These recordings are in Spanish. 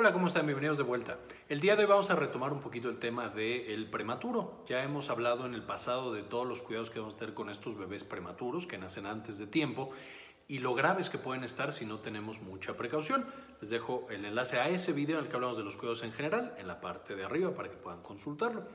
Hola, ¿cómo están? Bienvenidos de vuelta. El día de hoy vamos a retomar un poquito el tema del prematuro. Ya hemos hablado en el pasado de todos los cuidados que vamos a tener con estos bebés prematuros que nacen antes de tiempo y lo graves que pueden estar si no tenemos mucha precaución. Les dejo el enlace a ese video en el que hablamos de los cuidados en general en la parte de arriba para que puedan consultarlo.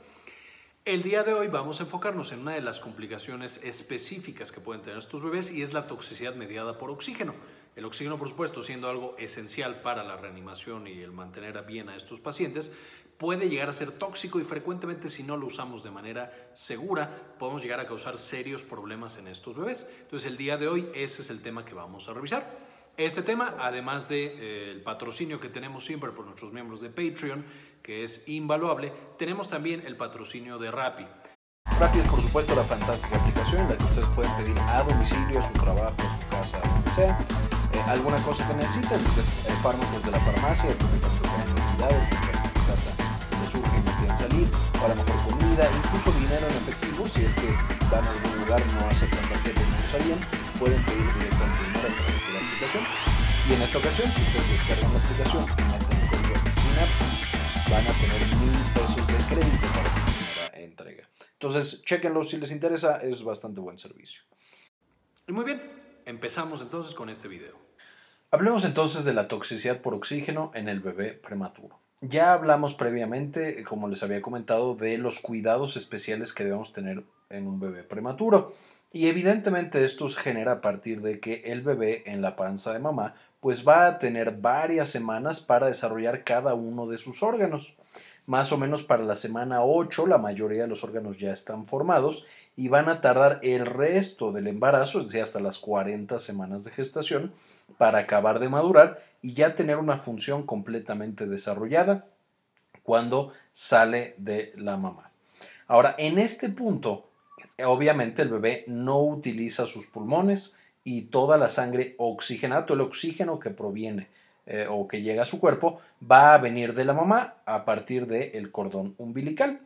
El día de hoy vamos a enfocarnos en una de las complicaciones específicas que pueden tener estos bebés y es la toxicidad mediada por oxígeno. El oxígeno, por supuesto, siendo algo esencial para la reanimación y el mantener bien a estos pacientes, puede llegar a ser tóxico y frecuentemente si no lo usamos de manera segura, podemos llegar a causar serios problemas en estos bebés. Entonces, el día de hoy ese es el tema que vamos a revisar. Este tema, además del de, eh, patrocinio que tenemos siempre por nuestros miembros de Patreon, que es invaluable, tenemos también el patrocinio de Rappi. Rappi es por supuesto la fantástica aplicación en la que ustedes pueden pedir a domicilio su trabajo, su casa, donde sea eh, alguna cosa que necesiten? Pues, eh, eh, fármacos de la farmacia, de necesidades, que les surgen y quieren salir, para mejor comida, incluso dinero en efectivo, si es que van a algún lugar, no aceptan paquetes, no sabían, pueden pedir directamente dinero a través de la aplicación. Y en esta ocasión, si ustedes descargan la aplicación y meten el código Synapsis, van a tener mil pesos de crédito para la primera entrega. Entonces, chéquenlo si les interesa, es bastante buen servicio. Y muy bien, empezamos entonces con este video. Hablemos entonces de la toxicidad por oxígeno en el bebé prematuro. Ya hablamos previamente, como les había comentado, de los cuidados especiales que debemos tener en un bebé prematuro. Y evidentemente esto se genera a partir de que el bebé en la panza de mamá pues va a tener varias semanas para desarrollar cada uno de sus órganos. Más o menos para la semana 8 la mayoría de los órganos ya están formados y van a tardar el resto del embarazo, es decir, hasta las 40 semanas de gestación, para acabar de madurar y ya tener una función completamente desarrollada cuando sale de la mamá. Ahora, en este punto, obviamente el bebé no utiliza sus pulmones y toda la sangre oxigenada, todo el oxígeno que proviene eh, o que llega a su cuerpo, va a venir de la mamá a partir del cordón umbilical.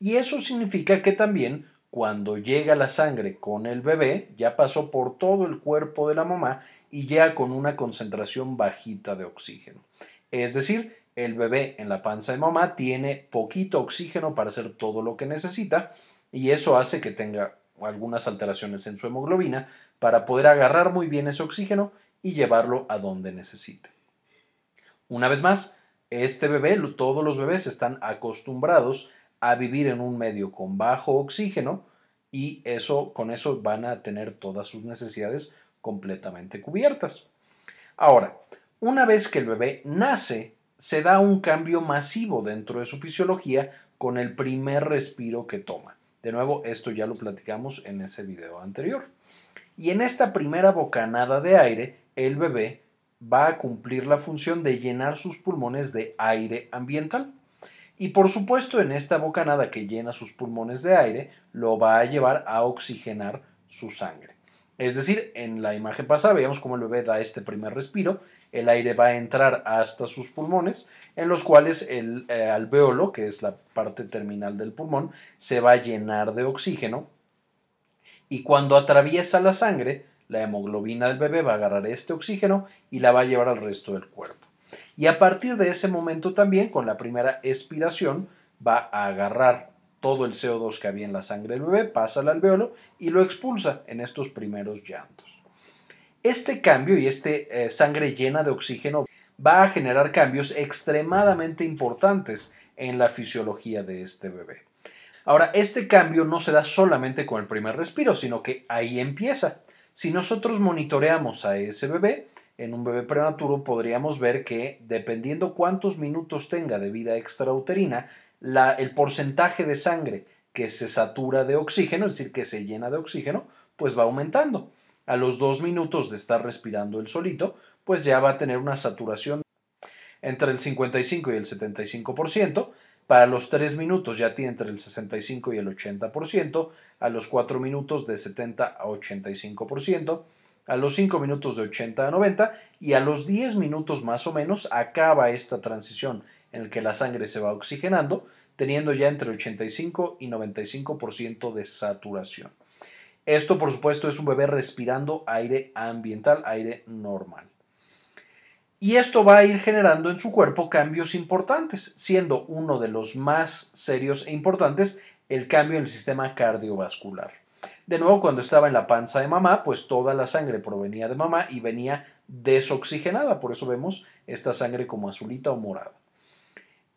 Y eso significa que también cuando llega la sangre con el bebé, ya pasó por todo el cuerpo de la mamá y llega con una concentración bajita de oxígeno. Es decir, el bebé en la panza de mamá tiene poquito oxígeno para hacer todo lo que necesita y eso hace que tenga algunas alteraciones en su hemoglobina para poder agarrar muy bien ese oxígeno y llevarlo a donde necesite. Una vez más, este bebé, todos los bebés están acostumbrados a vivir en un medio con bajo oxígeno y eso con eso van a tener todas sus necesidades completamente cubiertas. Ahora, una vez que el bebé nace, se da un cambio masivo dentro de su fisiología con el primer respiro que toma. De nuevo, esto ya lo platicamos en ese video anterior. Y en esta primera bocanada de aire, el bebé va a cumplir la función de llenar sus pulmones de aire ambiental. Y por supuesto, en esta bocanada que llena sus pulmones de aire, lo va a llevar a oxigenar su sangre. Es decir, en la imagen pasada veíamos cómo el bebé da este primer respiro, el aire va a entrar hasta sus pulmones, en los cuales el alvéolo, eh, alveolo, que es la parte terminal del pulmón, se va a llenar de oxígeno y cuando atraviesa la sangre, la hemoglobina del bebé va a agarrar este oxígeno y la va a llevar al resto del cuerpo. Y a partir de ese momento también, con la primera expiración, va a agarrar todo el CO2 que había en la sangre del bebé, pasa al alveolo y lo expulsa en estos primeros llantos. Este cambio y esta eh, sangre llena de oxígeno va a generar cambios extremadamente importantes en la fisiología de este bebé. Ahora, este cambio no se da solamente con el primer respiro, sino que ahí empieza. Si nosotros monitoreamos a ese bebé, en un bebé prematuro podríamos ver que, dependiendo cuántos minutos tenga de vida extrauterina, el porcentaje de sangre que se satura de oxígeno, es decir, que se llena de oxígeno, pues va aumentando. A los dos minutos de estar respirando el solito, pues ya va a tener una saturación entre el 55 y el 75%, para los tres minutos ya tiene entre el 65 y el 80%, a los cuatro minutos de 70 a 85%, a los 5 minutos de 80 a 90 y a los 10 minutos más o menos acaba esta transición en la que la sangre se va oxigenando, teniendo ya entre 85 y 95% de saturación. Esto, por supuesto, es un bebé respirando aire ambiental, aire normal. Y esto va a ir generando en su cuerpo cambios importantes, siendo uno de los más serios e importantes el cambio en el sistema cardiovascular. De nuevo, cuando estaba en la panza de mamá, pues toda la sangre provenía de mamá y venía desoxigenada, por eso vemos esta sangre como azulita o morada.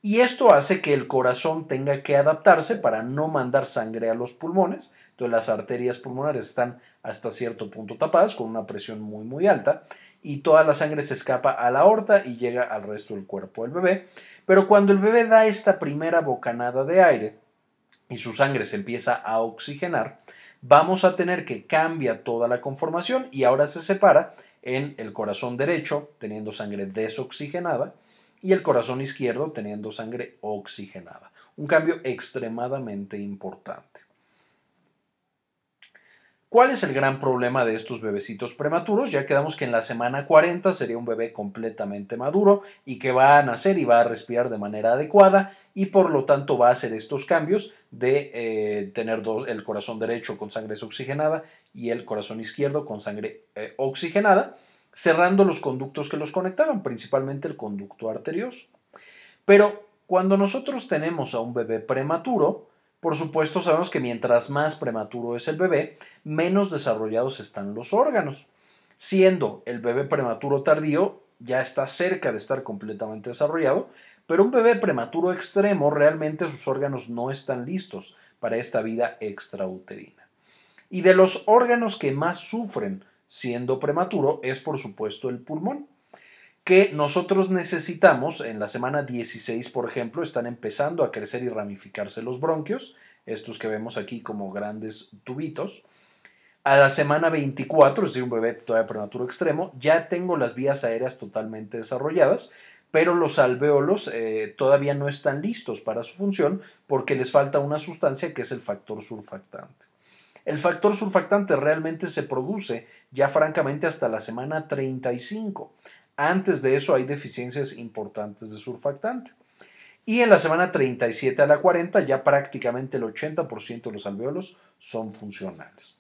Y esto hace que el corazón tenga que adaptarse para no mandar sangre a los pulmones. Entonces las arterias pulmonares están hasta cierto punto tapadas con una presión muy muy alta y toda la sangre se escapa a la aorta y llega al resto del cuerpo del bebé. Pero cuando el bebé da esta primera bocanada de aire, y su sangre se empieza a oxigenar, vamos a tener que cambia toda la conformación y ahora se separa en el corazón derecho teniendo sangre desoxigenada y el corazón izquierdo teniendo sangre oxigenada. Un cambio extremadamente importante. ¿Cuál es el gran problema de estos bebecitos prematuros? Ya quedamos que en la semana 40 sería un bebé completamente maduro y que va a nacer y va a respirar de manera adecuada y por lo tanto va a hacer estos cambios de eh, tener el corazón derecho con sangre oxigenada y el corazón izquierdo con sangre eh, oxigenada, cerrando los conductos que los conectaban, principalmente el conducto arterioso. Pero cuando nosotros tenemos a un bebé prematuro, por supuesto, sabemos que mientras más prematuro es el bebé, menos desarrollados están los órganos. Siendo el bebé prematuro tardío, ya está cerca de estar completamente desarrollado, pero un bebé prematuro extremo realmente sus órganos no están listos para esta vida extrauterina. Y de los órganos que más sufren siendo prematuro es por supuesto el pulmón que nosotros necesitamos en la semana 16, por ejemplo, están empezando a crecer y ramificarse los bronquios, estos que vemos aquí como grandes tubitos. A la semana 24, es decir, un bebé todavía prematuro extremo, ya tengo las vías aéreas totalmente desarrolladas, pero los alveolos eh, todavía no están listos para su función porque les falta una sustancia que es el factor surfactante. El factor surfactante realmente se produce ya francamente hasta la semana 35 antes de eso hay deficiencias importantes de surfactante. Y en la semana 37 a la 40 ya prácticamente el 80% de los alveolos son funcionales.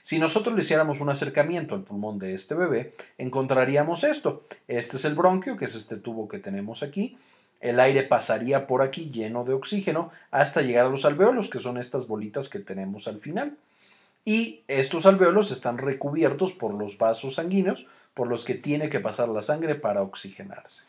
Si nosotros le hiciéramos un acercamiento al pulmón de este bebé, encontraríamos esto. Este es el bronquio, que es este tubo que tenemos aquí. El aire pasaría por aquí lleno de oxígeno hasta llegar a los alveolos, que son estas bolitas que tenemos al final. Y estos alveolos están recubiertos por los vasos sanguíneos, por los que tiene que pasar la sangre para oxigenarse.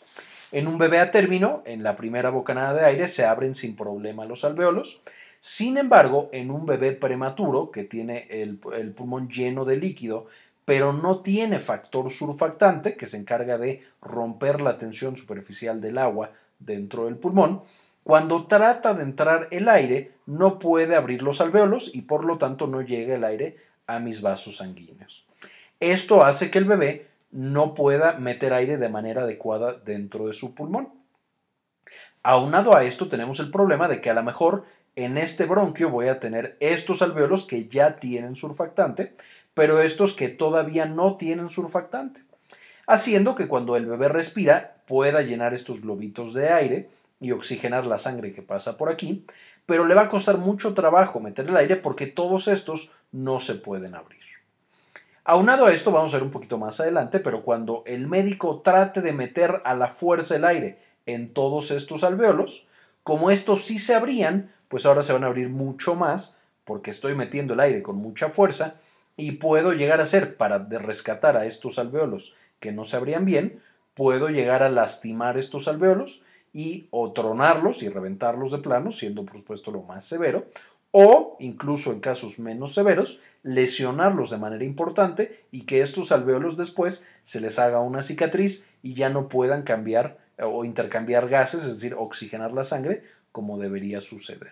En un bebé a término, en la primera bocanada de aire se abren sin problema los alveolos. Sin embargo, en un bebé prematuro que tiene el, pulmón lleno de líquido, pero no tiene factor surfactante que se encarga de romper la tensión superficial del agua dentro del pulmón, cuando trata de entrar el aire, no puede abrir los alveolos y por lo tanto no llega el aire a mis vasos sanguíneos. Esto hace que el bebé no pueda meter aire de manera adecuada dentro de su pulmón. Aunado a esto tenemos el problema de que a lo mejor en este bronquio voy a tener estos alveolos que ya tienen surfactante, pero estos que todavía no tienen surfactante, haciendo que cuando el bebé respira pueda llenar estos globitos de aire y oxigenar la sangre que pasa por aquí, pero le va a costar mucho trabajo meter el aire porque todos estos no se pueden abrir. Aunado a esto, vamos a ver un poquito más adelante, pero cuando el médico trate de meter a la fuerza el aire en todos estos alveolos, como estos sí se abrían, pues ahora se van a abrir mucho más, porque estoy metiendo el aire con mucha fuerza, y puedo llegar a hacer, para rescatar a estos alveolos que no se abrían bien, puedo llegar a lastimar estos alveolos y o tronarlos y reventarlos de plano, siendo por supuesto lo más severo, o, incluso en casos menos severos, lesionarlos de manera importante y que estos alveolos después se les haga una cicatriz y ya no puedan cambiar eh, o intercambiar gases, es decir, oxigenar la sangre como debería suceder.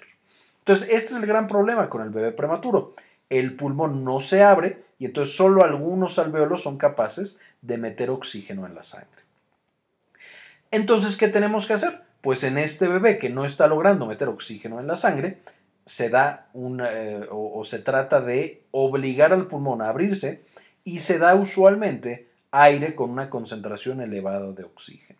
Entonces, este es el gran problema con el bebé prematuro. El pulmón no se abre y entonces solo algunos alveolos son capaces de meter oxígeno en la sangre. Entonces, ¿qué tenemos que hacer? Pues en este bebé que no está logrando meter oxígeno en la sangre, se da eh, o, se trata de obligar al pulmón a abrirse y se da usualmente aire con una concentración elevada de oxígeno.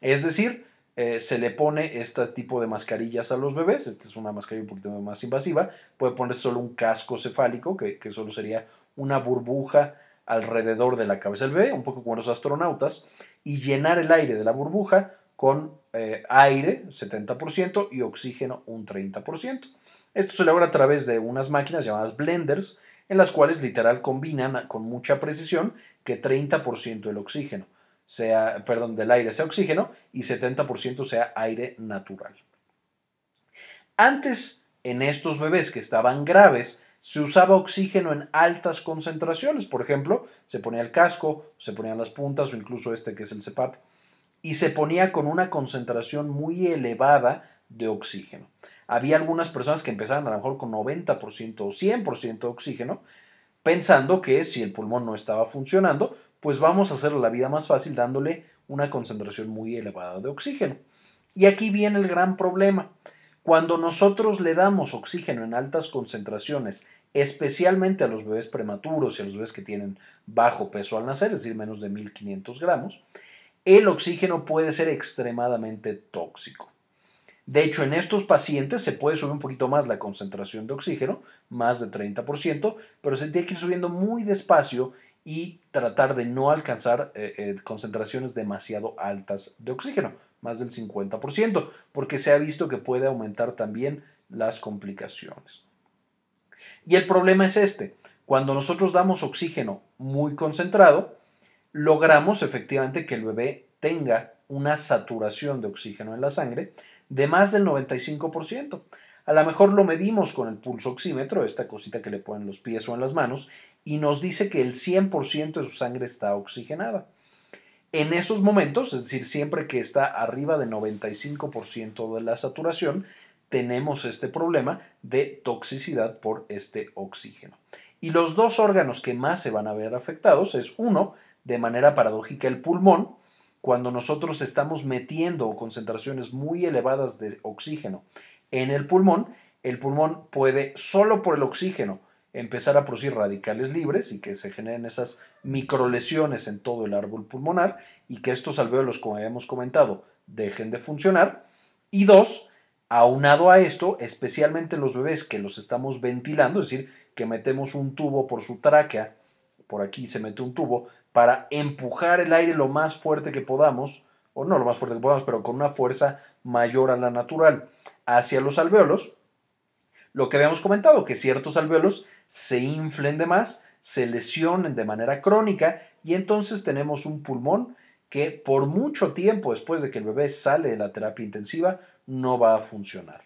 Es decir, eh, se le pone este tipo de mascarillas a los bebés. Esta es una mascarilla un poquito más invasiva. Puede ponerse solo un casco cefálico, que, solo sería una burbuja alrededor de la cabeza del bebé, un poco como los astronautas, y llenar el aire de la burbuja con eh, aire 70% y oxígeno un 30%. Esto se logra a través de unas máquinas llamadas blenders, en las cuales literal combinan con mucha precisión que 30% del oxígeno sea, perdón, del aire sea oxígeno y 70% sea aire natural. Antes, en estos bebés que estaban graves, se usaba oxígeno en altas concentraciones, por ejemplo, se ponía el casco, se ponían las puntas o incluso este que es el CEPAT y se ponía con una concentración muy elevada de oxígeno. Había algunas personas que empezaban a lo mejor con 90% o 100% de oxígeno, pensando que si el pulmón no estaba funcionando, pues vamos a hacer la vida más fácil dándole una concentración muy elevada de oxígeno. Y aquí viene el gran problema. Cuando nosotros le damos oxígeno en altas concentraciones, especialmente a los bebés prematuros y a los bebés que tienen bajo peso al nacer, es decir, menos de 1500 gramos, el oxígeno puede ser extremadamente tóxico. De hecho, en estos pacientes se puede subir un poquito más la concentración de oxígeno, más de 30%, pero se tiene que ir subiendo muy despacio y tratar de no alcanzar eh, eh, concentraciones demasiado altas de oxígeno, más del 50%, porque se ha visto que puede aumentar también las complicaciones. Y el problema es este, cuando nosotros damos oxígeno muy concentrado, logramos efectivamente que el bebé tenga una saturación de oxígeno en la sangre de más del 95%. A lo mejor lo medimos con el pulso oxímetro, esta cosita que le ponen los pies o en las manos, y nos dice que el 100% de su sangre está oxigenada. En esos momentos, es decir, siempre que está arriba del 95% de la saturación, tenemos este problema de toxicidad por este oxígeno. Y los dos órganos que más se van a ver afectados es uno, de manera paradójica, el pulmón, cuando nosotros estamos metiendo concentraciones muy elevadas de oxígeno en el pulmón, el pulmón puede solo por el oxígeno empezar a producir radicales libres y que se generen esas microlesiones en todo el árbol pulmonar y que estos alveolos, como habíamos comentado, dejen de funcionar. Y dos, aunado a esto, especialmente los bebés que los estamos ventilando, es decir, que metemos un tubo por su tráquea, por aquí se mete un tubo para empujar el aire lo más fuerte que podamos, o no lo más fuerte que podamos, pero con una fuerza mayor a la natural, hacia los alvéolos. Lo que habíamos comentado, que ciertos alvéolos se inflen de más, se lesionen de manera crónica y entonces tenemos un pulmón que por mucho tiempo después de que el bebé sale de la terapia intensiva no va a funcionar.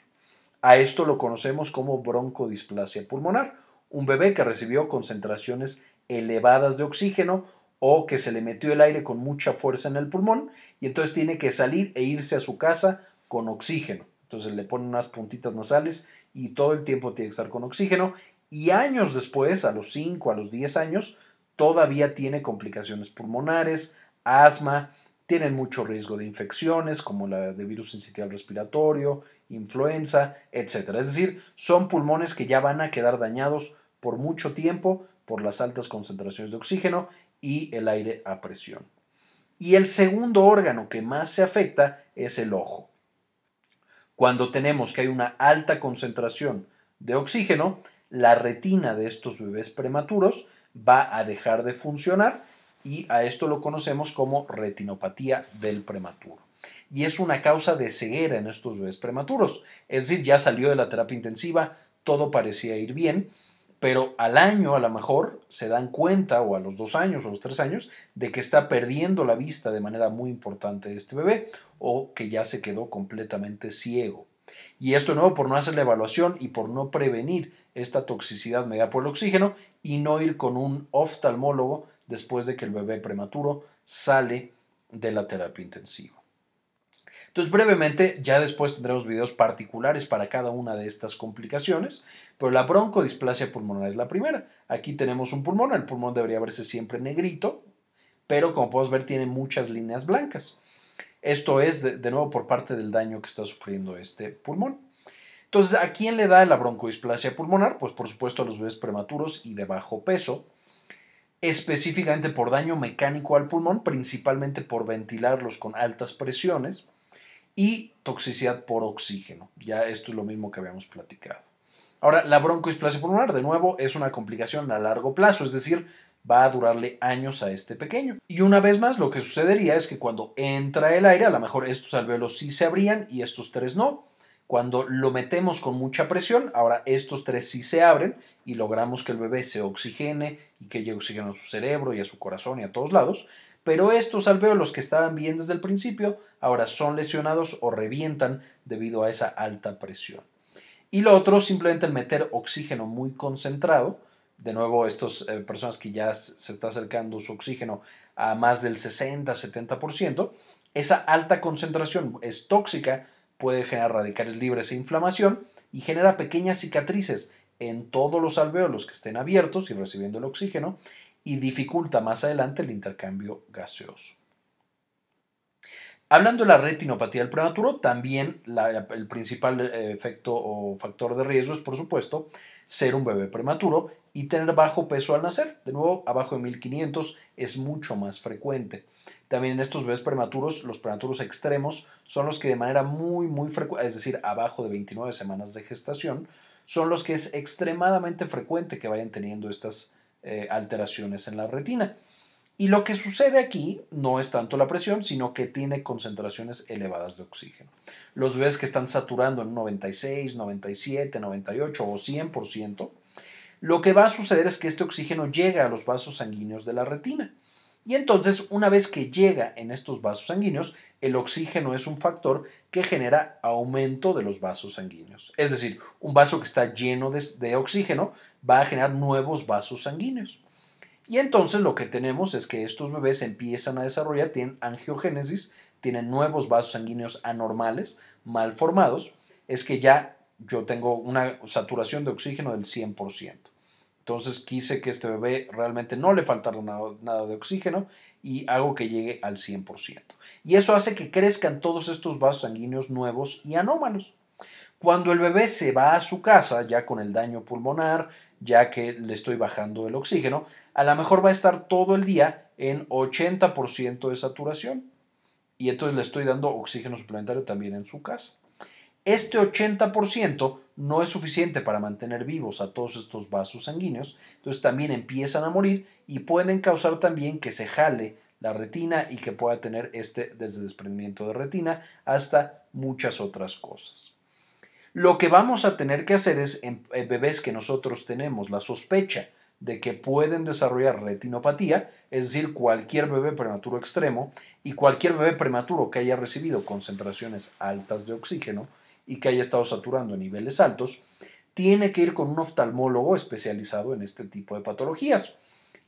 A esto lo conocemos como broncodisplasia pulmonar, un bebé que recibió concentraciones elevadas de oxígeno o que se le metió el aire con mucha fuerza en el pulmón y entonces tiene que salir e irse a su casa con oxígeno. Entonces le ponen unas puntitas nasales y todo el tiempo tiene que estar con oxígeno y años después, a los 5, a los 10 años, todavía tiene complicaciones pulmonares, asma, tienen mucho riesgo de infecciones como la de virus incitial respiratorio, influenza, etc. Es decir, son pulmones que ya van a quedar dañados por mucho tiempo por las altas concentraciones de oxígeno y el aire a presión. Y el segundo órgano que más se afecta es el ojo. Cuando tenemos que hay una alta concentración de oxígeno, la retina de estos bebés prematuros va a dejar de funcionar y a esto lo conocemos como retinopatía del prematuro. Y es una causa de ceguera en estos bebés prematuros. Es decir, ya salió de la terapia intensiva, todo parecía ir bien pero al año a lo mejor se dan cuenta, o a los dos años o a los tres años, de que está perdiendo la vista de manera muy importante este bebé o que ya se quedó completamente ciego. Y esto de nuevo por no hacer la evaluación y por no prevenir esta toxicidad media por el oxígeno y no ir con un oftalmólogo después de que el bebé prematuro sale de la terapia intensiva. Entonces, brevemente, ya después tendremos videos particulares para cada una de estas complicaciones, pero la broncodisplasia pulmonar es la primera. Aquí tenemos un pulmón, el pulmón debería verse siempre negrito, pero como podemos ver tiene muchas líneas blancas. Esto es, de, nuevo, por parte del daño que está sufriendo este pulmón. Entonces, ¿a quién le da la broncodisplasia pulmonar? Pues por supuesto a los bebés prematuros y de bajo peso, específicamente por daño mecánico al pulmón, principalmente por ventilarlos con altas presiones y toxicidad por oxígeno. Ya esto es lo mismo que habíamos platicado. Ahora, la broncoisplasia pulmonar, de nuevo, es una complicación a largo plazo, es decir, va a durarle años a este pequeño. Y una vez más, lo que sucedería es que cuando entra el aire, a lo mejor estos alveolos sí se abrían y estos tres no. Cuando lo metemos con mucha presión, ahora estos tres sí se abren y logramos que el bebé se oxigene y que llegue oxígeno a su cerebro y a su corazón y a todos lados pero estos alveolos que estaban bien desde el principio ahora son lesionados o revientan debido a esa alta presión. Y lo otro, simplemente el meter oxígeno muy concentrado, de nuevo, estas eh, personas que ya se está acercando su oxígeno a más del 60-70%, esa alta concentración es tóxica, puede generar radicales libres e inflamación y genera pequeñas cicatrices en todos los alveolos que estén abiertos y recibiendo el oxígeno y dificulta más adelante el intercambio gaseoso. Hablando de la retinopatía del prematuro, también el principal eh, efecto o factor de riesgo es, por supuesto, ser un bebé prematuro y tener bajo peso al nacer. De nuevo, abajo de 1500 es mucho más frecuente. También en estos bebés prematuros, los prematuros extremos son los que de manera muy, muy frecuente, es decir, abajo de 29 semanas de gestación, son los que es extremadamente frecuente que vayan teniendo estas eh, alteraciones en la retina. Y lo que sucede aquí no es tanto la presión, sino que tiene concentraciones elevadas de oxígeno. Los ves que están saturando en 96, 97, 98 o 100%. Lo que va a suceder es que este oxígeno llega a los vasos sanguíneos de la retina y entonces, una vez que llega en estos vasos sanguíneos, el oxígeno es un factor que genera aumento de los vasos sanguíneos. Es decir, un vaso que está lleno de, oxígeno va a generar nuevos vasos sanguíneos. Y entonces lo que tenemos es que estos bebés empiezan a desarrollar, tienen angiogénesis, tienen nuevos vasos sanguíneos anormales, mal formados, es que ya yo tengo una saturación de oxígeno del 100%. Entonces quise que este bebé realmente no le faltara nada, de oxígeno y hago que llegue al 100%. Y eso hace que crezcan todos estos vasos sanguíneos nuevos y anómalos. Cuando el bebé se va a su casa, ya con el daño pulmonar, ya que le estoy bajando el oxígeno, a lo mejor va a estar todo el día en 80% de saturación. Y entonces le estoy dando oxígeno suplementario también en su casa. Este 80% no es suficiente para mantener vivos a todos estos vasos sanguíneos, entonces también empiezan a morir y pueden causar también que se jale la retina y que pueda tener este desde desprendimiento de retina hasta muchas otras cosas. Lo que vamos a tener que hacer es en bebés que nosotros tenemos la sospecha de que pueden desarrollar retinopatía, es decir, cualquier bebé prematuro extremo y cualquier bebé prematuro que haya recibido concentraciones altas de oxígeno, y que haya estado saturando niveles altos, tiene que ir con un oftalmólogo especializado en este tipo de patologías.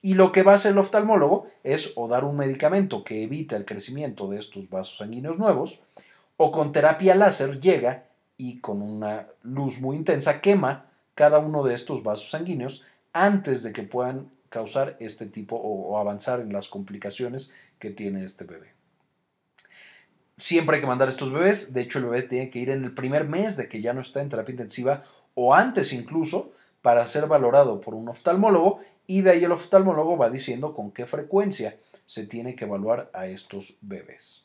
Y lo que va a hacer el oftalmólogo es o dar un medicamento que evita el crecimiento de estos vasos sanguíneos nuevos, o con terapia láser llega y con una luz muy intensa quema cada uno de estos vasos sanguíneos antes de que puedan causar este tipo o avanzar en las complicaciones que tiene este bebé siempre hay que mandar estos bebés. De hecho, el bebé tiene que ir en el primer mes de que ya no está en terapia intensiva o antes incluso para ser valorado por un oftalmólogo y de ahí el oftalmólogo va diciendo con qué frecuencia se tiene que evaluar a estos bebés.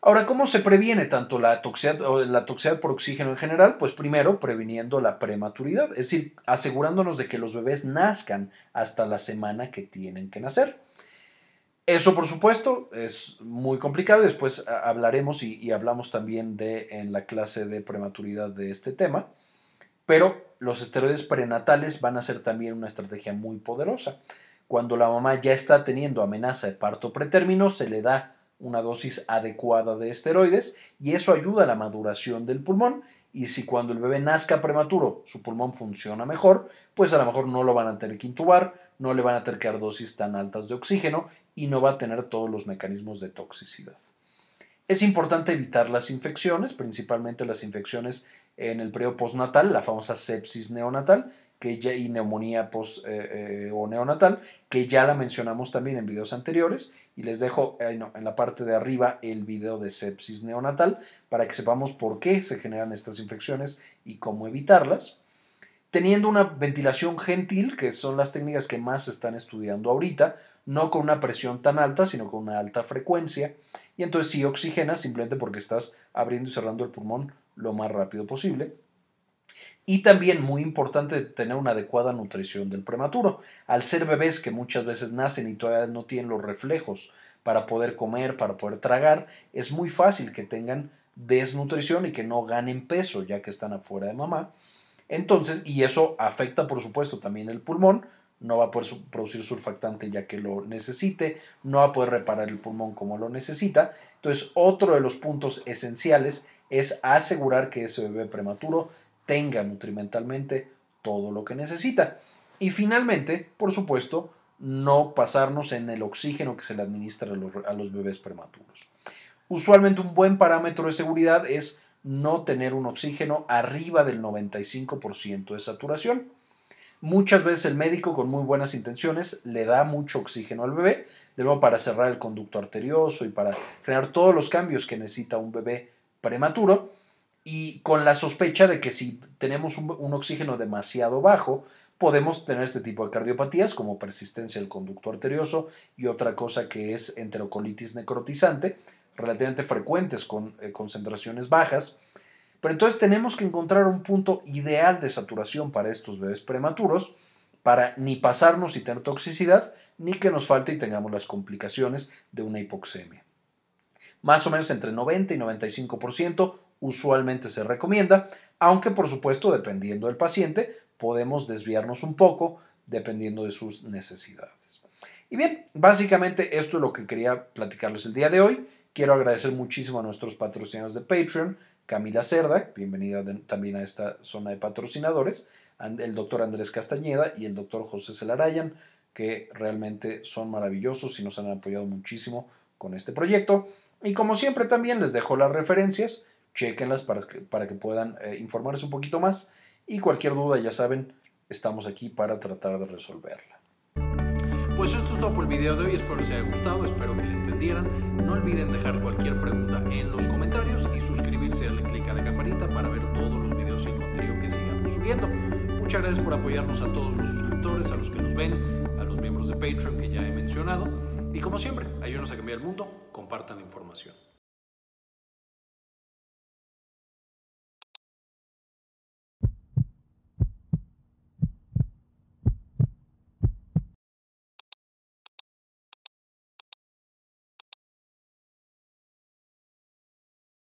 Ahora, ¿cómo se previene tanto la toxicidad, la toxicidad por oxígeno en general? Pues primero, previniendo la prematuridad, es decir, asegurándonos de que los bebés nazcan hasta la semana que tienen que nacer. Eso, por supuesto, es muy complicado. Después hablaremos y, hablamos también de en la clase de prematuridad de este tema. Pero los esteroides prenatales van a ser también una estrategia muy poderosa. Cuando la mamá ya está teniendo amenaza de parto pretérmino, se le da una dosis adecuada de esteroides y eso ayuda a la maduración del pulmón. Y si cuando el bebé nazca prematuro su pulmón funciona mejor, pues a lo mejor no lo van a tener que intubar, no le van a dar dosis tan altas de oxígeno y no va a tener todos los mecanismos de toxicidad. Es importante evitar las infecciones, principalmente las infecciones en el periodo postnatal, la famosa sepsis neonatal que y neumonía post, eh, eh, o neonatal, que ya la mencionamos también en videos anteriores. Y les dejo en la parte de arriba el video de sepsis neonatal para que sepamos por qué se generan estas infecciones y cómo evitarlas teniendo una ventilación gentil, que son las técnicas que más se están estudiando ahorita, no con una presión tan alta, sino con una alta frecuencia, y entonces sí oxigenas simplemente porque estás abriendo y cerrando el pulmón lo más rápido posible. Y también muy importante tener una adecuada nutrición del prematuro. Al ser bebés que muchas veces nacen y todavía no tienen los reflejos para poder comer, para poder tragar, es muy fácil que tengan desnutrición y que no ganen peso ya que están afuera de mamá. Entonces, y eso afecta por supuesto también el pulmón, no va a poder producir surfactante ya que lo necesite, no va a poder reparar el pulmón como lo necesita. Entonces, otro de los puntos esenciales es asegurar que ese bebé prematuro tenga nutrimentalmente todo lo que necesita. Y finalmente, por supuesto, no pasarnos en el oxígeno que se le administra a los, bebés prematuros. Usualmente un buen parámetro de seguridad es no tener un oxígeno arriba del 95% de saturación. Muchas veces el médico con muy buenas intenciones le da mucho oxígeno al bebé, de nuevo para cerrar el conducto arterioso y para generar todos los cambios que necesita un bebé prematuro y con la sospecha de que si tenemos un, un oxígeno demasiado bajo, podemos tener este tipo de cardiopatías como persistencia del conducto arterioso y otra cosa que es enterocolitis necrotizante, relativamente frecuentes con eh, concentraciones bajas. Pero entonces tenemos que encontrar un punto ideal de saturación para estos bebés prematuros, para ni pasarnos y tener toxicidad, ni que nos falte y tengamos las complicaciones de una hipoxemia. Más o menos entre 90 y 95% usualmente se recomienda, aunque por supuesto dependiendo del paciente podemos desviarnos un poco dependiendo de sus necesidades. Y bien, básicamente esto es lo que quería platicarles el día de hoy. Quiero agradecer muchísimo a nuestros patrocinadores de Patreon, Camila Cerda, bienvenida también a esta zona de patrocinadores, el doctor Andrés Castañeda y el doctor José Celarayan, que realmente son maravillosos y nos han apoyado muchísimo con este proyecto. Y como siempre también les dejo las referencias, chequenlas para que, puedan eh, informarse un poquito más y cualquier duda, ya saben, estamos aquí para tratar de resolverla. Pues esto es todo por el video de hoy, espero les haya gustado, espero que le entendieran. No olviden dejar cualquier pregunta en los comentarios y suscribirse, darle clic a la campanita para ver todos los videos y contenido que sigamos subiendo. Muchas gracias por apoyarnos a todos los suscriptores, a los que nos ven, a los miembros de Patreon que ya he mencionado. Y como siempre, ayúdenos a cambiar el mundo, compartan la información.